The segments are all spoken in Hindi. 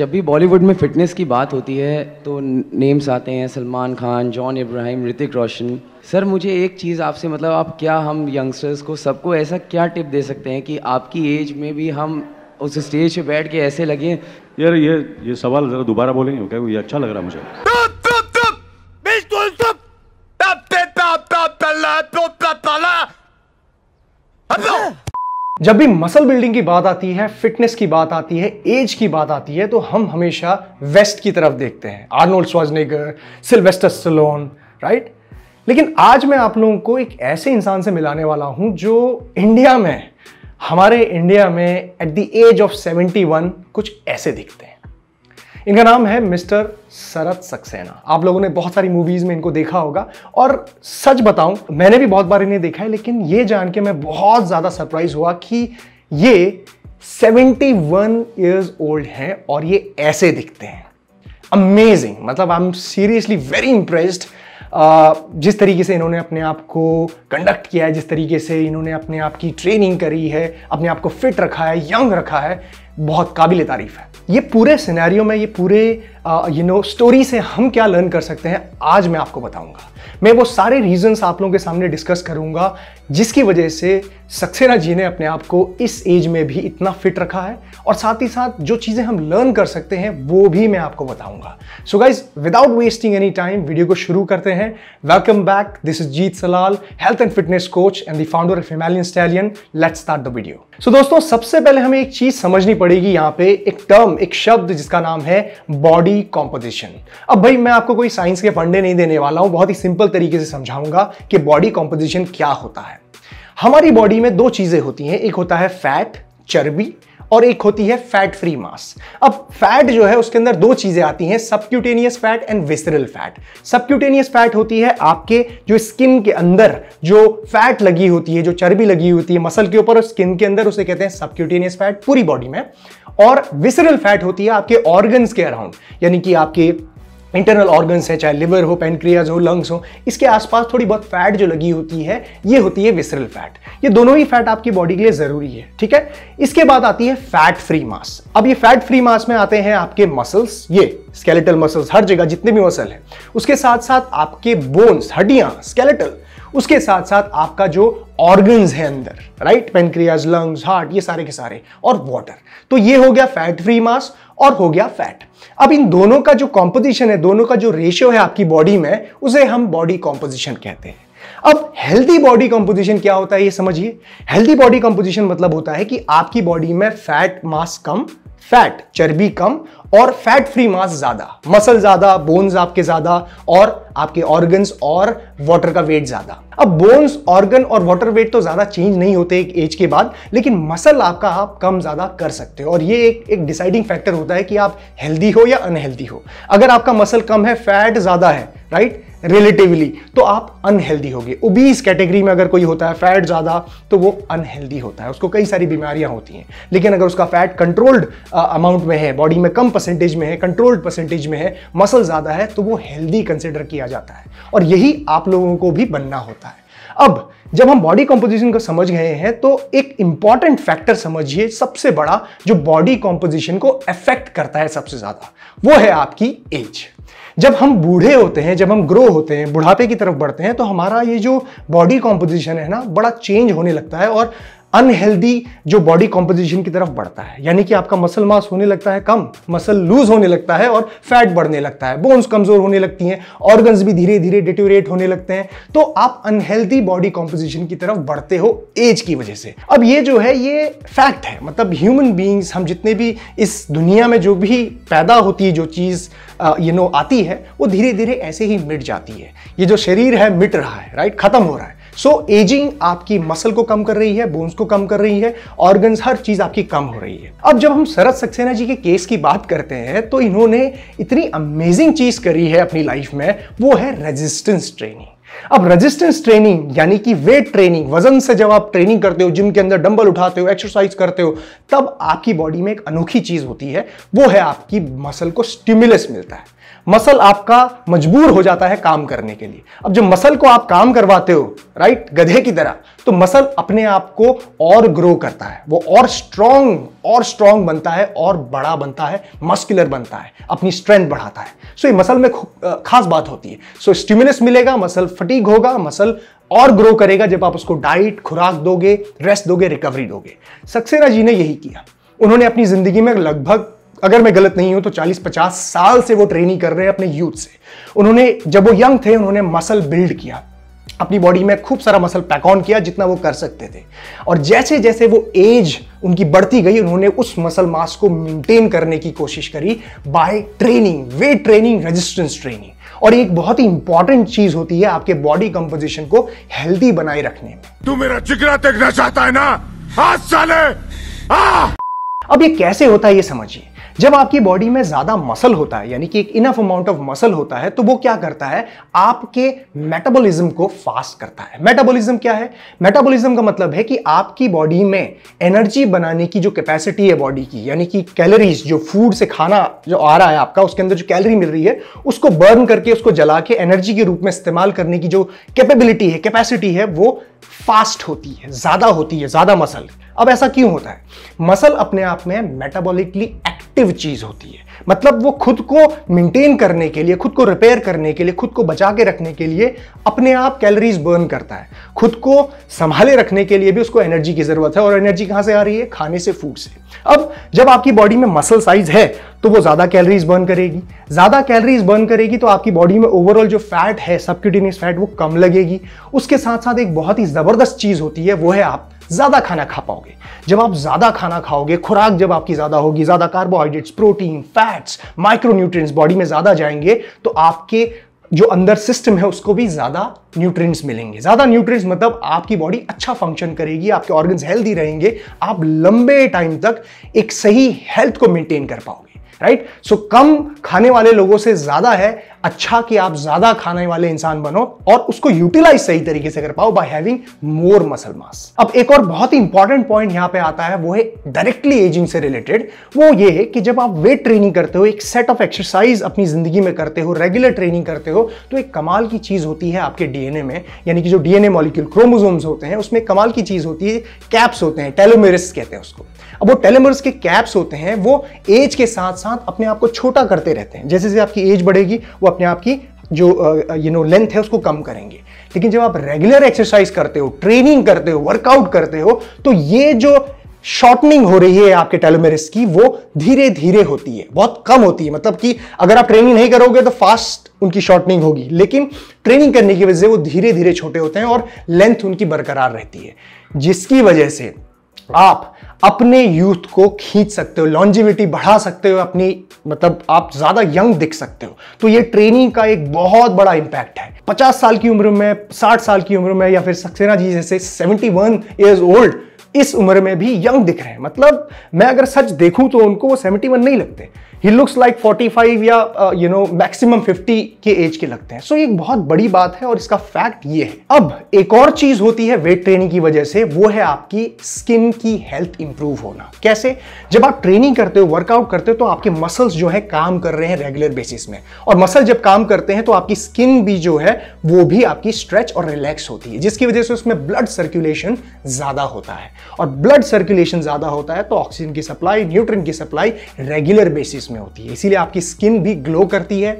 जब भी बॉलीवुड में फिटनेस की बात होती है तो नेम्स आते हैं सलमान खान जॉन इब्राहिम ऋतिक रोशन सर मुझे एक चीज़ आपसे मतलब आप क्या हम यंगस्टर्स को सबको ऐसा क्या टिप दे सकते हैं कि आपकी एज में भी हम उस स्टेज पे बैठ के ऐसे लगे यार ये ये सवाल ज़रा दोबारा बोलेंगे क्या ये अच्छा लग रहा मुझे जब भी मसल बिल्डिंग की बात आती है फिटनेस की बात आती है एज की बात आती है तो हम हमेशा वेस्ट की तरफ देखते हैं Arnold Schwarzenegger Sylvester Stallone right लेकिन आज मैं आप लोगों को एक ऐसे इंसान से मिलाने वाला हूं जो इंडिया में हमारे इंडिया में एट द एज ऑफ 71 कुछ ऐसे दिखते हैं इनका नाम है मिस्टर शरद सक्सेना आप लोगों ने बहुत सारी मूवीज में इनको देखा होगा और सच बताऊं मैंने भी बहुत बार इन्हें देखा है लेकिन ये जान के मैं बहुत ज़्यादा सरप्राइज हुआ कि ये 71 वन ईयर्स ओल्ड हैं और ये ऐसे दिखते हैं अमेजिंग मतलब I am seriously very impressed जिस तरीके से इन्होंने अपने आप को कंडक्ट किया है जिस तरीके से इन्होंने अपने आप की ट्रेनिंग करी है अपने आप को फिट रखा है यंग रखा है बहुत काबिल तारीफ है ये पूरे सिनेरियो में ये पूरे यू नो स्टोरी से हम क्या लर्न कर सकते हैं आज मैं आपको बताऊंगा मैं वो सारे रीजंस आप लोगों के सामने डिस्कस करूंगा जिसकी वजह से सक्सेना जी ने अपने आप को इस एज में भी इतना फिट रखा है और साथ ही साथ जो चीज़ें हम लर्न कर सकते हैं वो भी मैं आपको बताऊंगा so guys without wasting any time video को शुरू करते हैं welcome back this is Jeet Salal health and fitness coach and the founder of Himalayan Stallion let start the video so दोस्तों सबसे पहले हमें एक चीज़ समझनी पड़ेगी यहाँ पे एक टर्म एक शब्द जिसका नाम है बॉडी बॉडी कॉम्पोजिशन अब भाई मैं आपको कोई साइंस के फंडे नहीं देने वाला हूं बहुत ही सिंपल तरीके से समझाऊंगा कि बॉडी कॉम्पोजिशन क्या होता है हमारी बॉडी में दो चीज़ें होती हैं एक होता है फैट चर्बी और एक होती है फैट फ्री मास अब फैट जो है उसके अंदर दो चीजें आती हैं subcutaneous fat and visceral fat subcutaneous fat होती है आपके जो स्किन के अंदर जो फैट लगी होती है जो चर्बी लगी होती है मसल के ऊपर और स्किन के अंदर उसे कहते हैं सबक्यूटेनियस फैट पूरी बॉडी में और विसरल फैट होती है आपके ऑर्गन्स के अराउंड यानी कि आपके इंटरनल ऑर्गन्स हैं चाहे लिवर हो पेनक्रियाज हो लंग्स हो इसके आसपास थोड़ी बहुत फैट जो लगी होती है ये होती है विसरल फैट ये दोनों ही फैट आपकी बॉडी के लिए ज़रूरी है ठीक है इसके बाद आती है फैट फ्री मास अब ये फैट फ्री मास में आते हैं आपके मसल्स ये स्केलेटल मसल्स हर जगह जितने भी मसल हैं उसके साथ साथ आपके बोन्स हड्डियाँ स्केलेटल उसके साथ साथ आपका जो ऑर्गन्स है अंदर राइट पेनक्रियाज लंग्स हार्ट ये सारे के सारे और वाटर तो ये हो गया फैट फ्री मास और हो गया फैट अब इन दोनों का जो कॉम्पोजिशन है दोनों का जो रेशियो है आपकी बॉडी में उसे हम बॉडी कॉम्पोजिशन कहते हैं अब हेल्दी बॉडी कंपोजिशन क्या होता है ये समझिए हेल्दी बॉडी कंपोजिशन मतलब होता है कि आपकी बॉडी में फैट मास कम फैट चर्बी कम और फैट फ्री मास ज्यादा मसल ज्यादा बोन्स आपके ज्यादा और आपके ऑर्गन्स और वाटर का वेट ज्यादा अब बोन्स ऑर्गन और वाटर वेट तो ज्यादा चेंज नहीं होते एक एज के बाद लेकिन मसल आपका आप कम ज्यादा कर सकते हो और ये एक एक डिसाइडिंग फैक्टर होता है कि आप हेल्दी हो या अनहेल्दी हो अगर आपका मसल कम है फैट ज्यादा है राइट रिलेटिवली तो आप अनहेल्दी होगे ओबीस कैटेगरी में अगर कोई होता है फैट ज़्यादा तो वो अनहेल्दी होता है उसको कई सारी बीमारियां होती हैं लेकिन अगर उसका फैट कंट्रोल्ड अमाउंट में है बॉडी में कम परसेंटेज में है कंट्रोल्ड परसेंटेज में है मसल ज़्यादा है तो वो हेल्दी कंसिडर किया जाता है और यही आप लोगों को भी बनना होता है अब जब हम बॉडी कॉम्पोजिशन को समझ गए हैं तो एक इंपॉर्टेंट फैक्टर समझिए सबसे बड़ा जो बॉडी कॉम्पोजिशन को अफेक्ट करता है सबसे ज़्यादा वो है आपकी एज जब हम बूढ़े होते हैं जब हम ग्रो होते हैं बुढ़ापे की तरफ बढ़ते हैं तो हमारा ये जो बॉडी कॉम्पोजिशन है ना बड़ा चेंज होने लगता है और अनहेल्दी जो बॉडी कॉम्पोजिशन की तरफ बढ़ता है यानी कि आपका मसल मास होने लगता है कम मसल लूज होने लगता है और फैट बढ़ने लगता है बोन्स कमजोर होने लगती हैं ऑर्गन्स भी धीरे धीरे डिट्यूरेट होने लगते हैं तो आप अनहेल्दी बॉडी कॉम्पोजिशन की तरफ बढ़ते हो एज की वजह से अब ये जो है ये फैक्ट है मतलब ह्यूमन बींग्स हम जितने भी इस दुनिया में जो भी पैदा होती है जो चीज़ यू नो आती है वो धीरे धीरे ऐसे ही मिट जाती है ये जो शरीर है मिट रहा है राइट खत्म हो रहा है सो so, एजिंग आपकी मसल को कम कर रही है बोन्स को कम कर रही है ऑर्गन्स हर चीज आपकी कम हो रही है अब जब हम शरद सक्सेना जी के केस की बात करते हैं तो इन्होंने इतनी अमेजिंग चीज करी है अपनी लाइफ में वो है रेजिस्टेंस ट्रेनिंग अब रेजिस्टेंस ट्रेनिंग यानी कि वेट ट्रेनिंग वजन से जब आप ट्रेनिंग करते हो जिम के अंदर डंबल उठाते हो एक्सरसाइज करते हो तब आपकी बॉडी में एक अनोखी चीज होती है वो है आपकी मसल को स्टिमुलस मिलता है मसल आपका मजबूर हो जाता है काम करने के लिए अब जब मसल को आप काम करवाते हो राइट गधे की तरह तो मसल अपने आप को और ग्रो करता है वो और स्ट्रॉन्ग और स्ट्रांग बनता है और बड़ा बनता है मस्कुलर बनता है अपनी स्ट्रेंथ बढ़ाता है सो ये मसल में खास बात होती है सो स्टिमुलस मिलेगा मसल फटीक होगा मसल और ग्रो करेगा जब आप उसको डाइट खुराक दोगे रेस्ट दोगे रिकवरी दोगे सक्सेना जी ने यही किया उन्होंने अपनी जिंदगी में लगभग अगर मैं गलत नहीं हूं तो 40-50 साल से वो ट्रेनिंग कर रहे हैं अपने यूथ से उन्होंने जब वो यंग थे उन्होंने मसल बिल्ड किया अपनी बॉडी में खूब सारा मसल पैक ऑन किया जितना वो कर सकते थे और जैसे जैसे वो एज उनकी बढ़ती गई उन्होंने उस मसल मास को मेंटेन करने की कोशिश करी by training weight training resistance training और एक बहुत ही इंपॉर्टेंट चीज होती है आपके बॉडी कंपोजिशन को हेल्दी बनाए रखने में तू मेरा जिगरा देखना चाहता है ना आज साले अब ये कैसे होता है ये समझिए जब आपकी बॉडी में ज़्यादा मसल होता है यानी कि एक इनफ अमाउंट ऑफ मसल होता है तो वो क्या करता है आपके मेटाबॉलिज्म को फास्ट करता है मेटाबॉलिज्म क्या है मेटाबॉलिज्म का मतलब है कि आपकी बॉडी में एनर्जी बनाने की जो कैपेसिटी है बॉडी की यानी कि कैलोरीज जो फूड से खाना जो आ रहा है आपका उसके अंदर जो कैलोरी मिल रही है उसको बर्न करके उसको जला के एनर्जी के रूप में इस्तेमाल करने की जो कैपेबिलिटी है कैपेसिटी है वो फास्ट होती है ज़्यादा होती है ज़्यादा मसल अब ऐसा क्यों होता है मसल अपने आप में मेटाबॉलिकली एक्टिव चीज होती है मतलब वो खुद को मेंटेन करने के लिए खुद को रिपेयर करने के लिए खुद को बचा के रखने के लिए अपने आप कैलोरीज बर्न करता है खुद को संभाले रखने के लिए भी उसको एनर्जी की जरूरत है और एनर्जी कहां से आ रही है खाने से फूड से अब जब आपकी बॉडी में मसल साइज है तो वो ज़्यादा कैलोरीज बर्न करेगी ज़्यादा कैलोरीज बर्न करेगी तो आपकी बॉडी में ओवरऑल जो फैट है सबक्यूटेनियस फैट वो कम लगेगी उसके साथ साथ एक बहुत ही ज़बरदस्त चीज़ होती है वो है आप ज़्यादा खाना खा पाओगे जब आप ज़्यादा खाना खाओगे खुराक जब आपकी ज़्यादा होगी ज़्यादा carbohydrates protein fats micronutrients body में ज़्यादा जाएंगे तो आपके जो अंदर सिस्टम है उसको भी ज़्यादा न्यूट्रिएंट्स मिलेंगे ज़्यादा न्यूट्रिएंट्स मतलब आपकी बॉडी अच्छा फंक्शन करेगी आपके ऑर्गन्स हेल्दी रहेंगे आप लंबे टाइम तक एक सही हेल्थ को मेंटेन कर पाओगे राइट सो कम खाने वाले लोगों से ज्यादा है अच्छा कि आप ज्यादा खाने वाले इंसान बनो और उसको यूटिलाइज सही तरीके से कर पाओ by having more muscle mass अब एक और बहुत ही इंपॉर्टेंट पॉइंट यहां पे आता है वो है डायरेक्टली एजिंग से रिलेटेड वो ये है कि जब आप वेट ट्रेनिंग करते हो एक सेट ऑफ एक्सरसाइज अपनी जिंदगी में करते हो रेगुलर ट्रेनिंग करते हो तो एक कमाल की चीज होती है आपके डीएनए में यानी कि जो डीएनए मॉलिक्यूल क्रोमोजोम्स होते हैं उसमें कमाल की चीज होती है कैप्स होते हैं टेलोमेरिस कहते हैं उसको अब वो टेलेमर्स के कैप्स होते हैं वो एज के साथ साथ अपने आप को छोटा करते रहते हैं जैसे जैसे आपकी एज बढ़ेगी वो अपने आप की जो यू नो लेंथ है उसको कम करेंगे लेकिन जब आप रेगुलर एक्सरसाइज करते हो ट्रेनिंग करते हो वर्कआउट करते हो तो ये जो शॉर्टनिंग हो रही है आपके टेलोमेरिस की वो धीरे धीरे होती है बहुत कम होती है मतलब कि अगर आप ट्रेनिंग नहीं करोगे तो फास्ट उनकी शॉर्टनिंग होगी लेकिन ट्रेनिंग करने की वजह से वो धीरे धीरे छोटे होते हैं और लेंथ उनकी बरकरार रहती है जिसकी वजह से आप अपने यूथ को खींच सकते हो लॉन्जिविटी बढ़ा सकते हो अपनी मतलब आप ज़्यादा यंग दिख सकते हो तो ये ट्रेनिंग का एक बहुत बड़ा इंपैक्ट है 50 साल की उम्र में 60 साल की उम्र में या फिर सक्सेना जी जैसे 71 वन ईयर्स ओल्ड इस उम्र में भी यंग दिख रहे हैं मतलब मैं अगर सच देखूं तो उनको वो 71 नहीं लगते ही लुक्स लाइक 45 या यू नो मैक्सिमम 50 के एज के लगते हैं सो so, ये बहुत बड़ी बात है और इसका फैक्ट ये है अब एक और चीज होती है वेट ट्रेनिंग की वजह से वो है आपकी स्किन की हेल्थ इंप्रूव होना कैसे जब आप ट्रेनिंग करते हो वर्कआउट करते हो तो आपके मसल्स जो है काम कर रहे हैं रेगुलर बेसिस में और मसल जब काम करते हैं तो आपकी स्किन भी जो है वो भी आपकी स्ट्रेच और रिलैक्स होती है जिसकी वजह से उसमें ब्लड सर्कुलेशन ज्यादा होता है और ब्लड सर्कुलेशन ज्यादा होता है तो ऑक्सीजन की सप्लाई न्यूट्रन की सप्लाई रेगुलर बेसिस उसमें होती है इसीलिए आपकी स्किन भी ग्लो करती है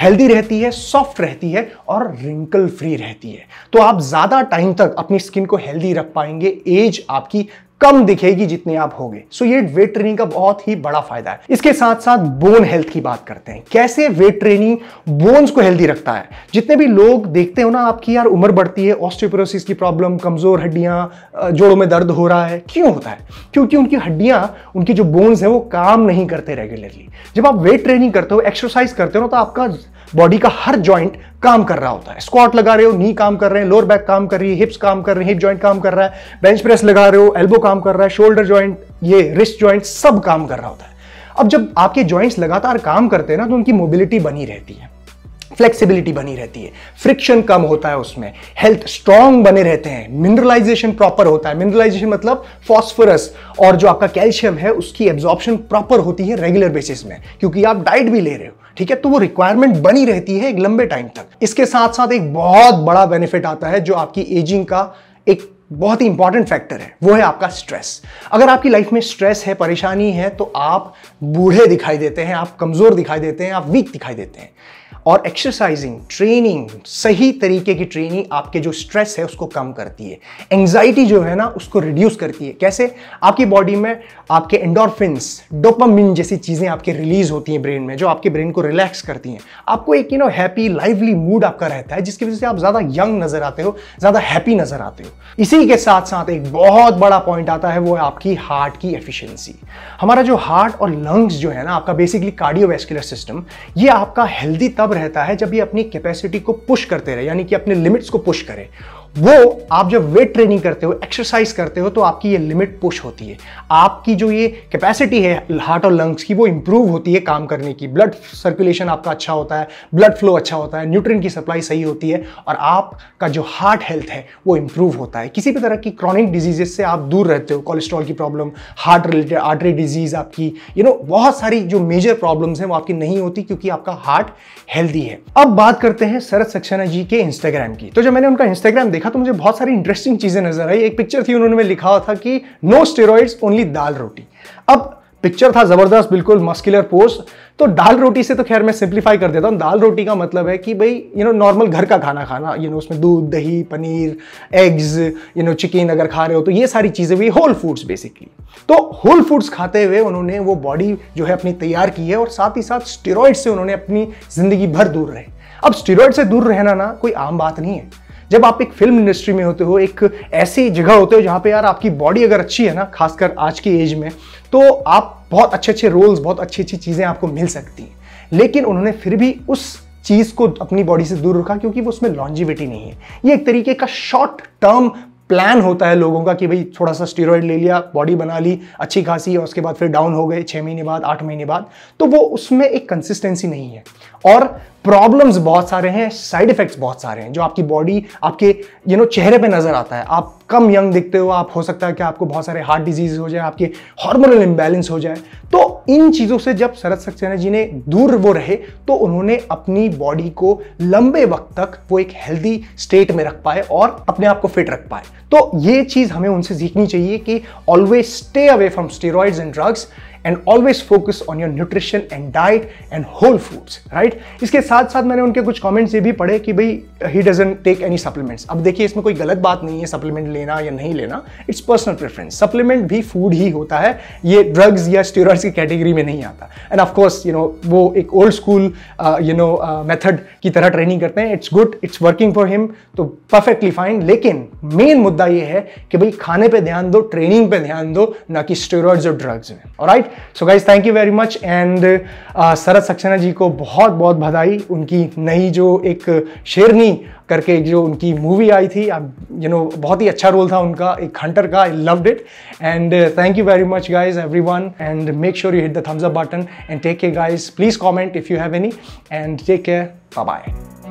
हेल्दी रहती है सॉफ्ट रहती है और रिंकल फ्री रहती है तो आप ज़्यादा टाइम तक अपनी स्किन को हेल्दी रख पाएंगे एज आपकी कम दिखेगी जितने आप होगे सो ये वेट ट्रेनिंग का बहुत ही बड़ा फायदा है इसके साथ साथ बोन हेल्थ की बात करते हैं कैसे वेट ट्रेनिंग बोन्स को हेल्दी रखता है जितने भी लोग देखते हो ना आपकी यार उम्र बढ़ती है ऑस्टियोपोरोसिस की प्रॉब्लम कमजोर हड्डियां जोड़ों में दर्द हो रहा है क्यों होता है क्योंकि उनकी हड्डियां उनकी जो बोन्स है वो काम नहीं करते रेगुलरली जब आप वेट ट्रेनिंग करते हो एक्सरसाइज करते हो ना तो आपका बॉडी का हर जॉइंट काम कर रहा होता है स्क्वाट लगा रहे हो नी काम कर रहे हैं लोअर बैक काम कर रही है हिप्स काम कर रही है हिप ज्वाइंट काम कर रहा है बेंच प्रेस लगा रहे हो एल्बो काम कर रहा है शोल्डर ज्वाइंट ये रिस्ट ज्वाइंट सब काम कर रहा होता है अब जब आपके ज्वाइंट्स लगातार काम करते हैं ना तो उनकी मोबिलिटी बनी रहती है फ्लेक्सिबिलिटी बनी रहती है फ्रिक्शन कम होता है उसमें हेल्थ स्ट्रांग बने रहते हैं मिनरलाइजेशन प्रॉपर होता है मिनरलाइजेशन मतलब फॉस्फोरस और जो आपका कैल्शियम है उसकी एब्जॉर्प्शन प्रॉपर होती है रेगुलर बेसिस में क्योंकि आप डाइट भी ले रहे हो ठीक है तो वो रिक्वायरमेंट बनी रहती है एक लंबे टाइम तक इसके साथ साथ एक बहुत बड़ा बेनिफिट आता है जो आपकी एजिंग का एक बहुत ही इंपॉर्टेंट फैक्टर है वो है आपका स्ट्रेस अगर आपकी लाइफ में स्ट्रेस है परेशानी है तो आप बूढ़े दिखाई देते हैं आप कमजोर दिखाई देते हैं आप वीक दिखाई देते हैं और एक्सरसाइजिंग ट्रेनिंग सही तरीके की ट्रेनिंग आपके जो स्ट्रेस है उसको कम करती है एंजाइटी जो है ना उसको रिड्यूस करती है कैसे आपकी बॉडी में आपके एंडोरफिन्स डोपामिन जैसी चीज़ें आपके रिलीज होती हैं ब्रेन में जो आपके ब्रेन को रिलैक्स करती हैं आपको एक you know happy lively mood आपका रहता है जिसकी वजह से आप ज़्यादा यंग नज़र आते हो ज़्यादा हैप्पी नज़र आते हो इसी के साथ साथ एक बहुत बड़ा पॉइंट आता है वो है आपकी हार्ट की एफिशिएंसी हमारा जो हार्ट और लंग्स जो है ना आपका बेसिकली कार्डियोवेस्कुलर सिस्टम ये आपका हेल्दी तक तब रहता है जब ये अपनी कैपेसिटी को पुश करते रहे यानी कि अपने लिमिट्स को पुश करें वो आप जब वेट ट्रेनिंग करते हो एक्सरसाइज करते हो तो आपकी ये लिमिट पुश होती है आपकी जो ये कैपेसिटी है हार्ट और लंग्स की वो इंप्रूव होती है काम करने की ब्लड सर्कुलेशन आपका अच्छा होता है ब्लड फ्लो अच्छा होता है न्यूट्रिन की सप्लाई सही होती है और आपका जो हार्ट हेल्थ है वो इंप्रूव होता है किसी भी तरह की क्रॉनिक डिजीजेस से आप दूर रहते हो कोलेस्ट्रॉल की problem heart related artery disease आपकी यू नो बहुत सारी जो मेजर प्रॉब्लम्स हैं वो आपकी नहीं होती क्योंकि आपका हार्ट हेल्दी है अब बात करते हैं सरद सक्सेना जी के इंस्टाग्राम की तो जब मैंने उनका इंस्टाग्राम देखा देखा तो मुझे बहुत सारी इंटरेस्टिंग चीज़ें नजर आई एक पिक्चर थी उन्होंने लिखा हुआ था कि नो स्टेरॉइड्स ओनली दाल रोटी अब पिक्चर था ज़बरदस्त बिल्कुल मस्कुलर पोस्ट तो दाल रोटी से तो खैर मैं सिंप्लीफाई कर देता हूँ दाल रोटी का मतलब है कि भाई यू नो नॉर्मल घर का खाना खाना यू नो उसमें दूध दही पनीर एग्स यू नो चिकन अगर खा रहे हो तो ये सारी चीज़ें भी होल फूड्स बेसिकली तो होल फूड्स खाते हुए उन्होंने वो बॉडी जो है अपनी तैयार की है और साथ ही साथ स्टेरॉइड से उन्होंने अपनी ज़िंदगी भर दूर रहे अब स्टेरॉइड से दूर रहना ना कोई आम बात नहीं है जब आप एक फिल्म इंडस्ट्री में होते हो एक ऐसी जगह होते हो जहाँ पे यार आपकी बॉडी अगर अच्छी है ना खासकर आज की एज में तो आप बहुत अच्छे अच्छे रोल्स बहुत अच्छी अच्छी चीज़ें आपको मिल सकती हैं लेकिन उन्होंने फिर भी उस चीज़ को अपनी बॉडी से दूर रखा क्योंकि वो उसमें लॉन्जिविटी नहीं है ये एक तरीके का शॉर्ट टर्म प्लान होता है लोगों का कि भाई थोड़ा सा स्टीरोइड ले लिया बॉडी बना ली अच्छी खासी और उसके बाद फिर डाउन हो गए छः महीने बाद आठ महीने बाद तो वो उसमें एक कंसिस्टेंसी नहीं है और प्रॉब्लम्स बहुत सारे हैं साइड इफेक्ट्स बहुत सारे हैं जो आपकी बॉडी आपके यू you नो know, चेहरे पे नजर आता है आप कम यंग दिखते हो आप हो सकता है कि आपको बहुत सारे हार्ट डिजीज हो जाए आपके हार्मोनल इम्बैलेंस हो जाए तो इन चीज़ों से जब शरद सक्सेना जी ने दूर वो रहे तो उन्होंने अपनी बॉडी को लंबे वक्त तक वो एक हेल्दी स्टेट में रख पाए और अपने आप को फिट रख पाए तो ये चीज़ हमें उनसे सीखनी चाहिए कि always stay away from steroids and drugs and always focus on your nutrition and diet and whole foods right इसके साथ साथ मैंने उनके कुछ कॉमेंट्स ये भी पढ़े कि भाई he doesn't take any supplements अब देखिए इसमें कोई गलत बात नहीं है सप्लीमेंट लेना या नहीं लेना इट्स पर्सनल प्रेफरेंस सप्लीमेंट भी फूड ही होता है ये ड्रग्स या स्टेरॉइड्स की कैटेगरी में नहीं आता एंड ऑफकोर्स यू नो वो एक old school you know method की तरह ट्रेनिंग करते हैं it's good it's working for him तो परफेक्टली फाइन लेकिन मेन मुद्दा ये है कि भाई खाने पे ध्यान दो ट्रेनिंग पे ध्यान दो ना कि स्टेरॉइड्स और ड्रग्स में और right so guys thank you very much and Sharad Saxena ji को बहुत बहुत बधाई उनकी नई जो एक शेरनी करके जो उनकी मूवी आई थी यू नो बहुत ही अच्छा रोल था उनका एक हंटर का I loved it and thank you very much guys everyone and make sure you hit the thumbs up button and take care guys please comment if you have any and take care bye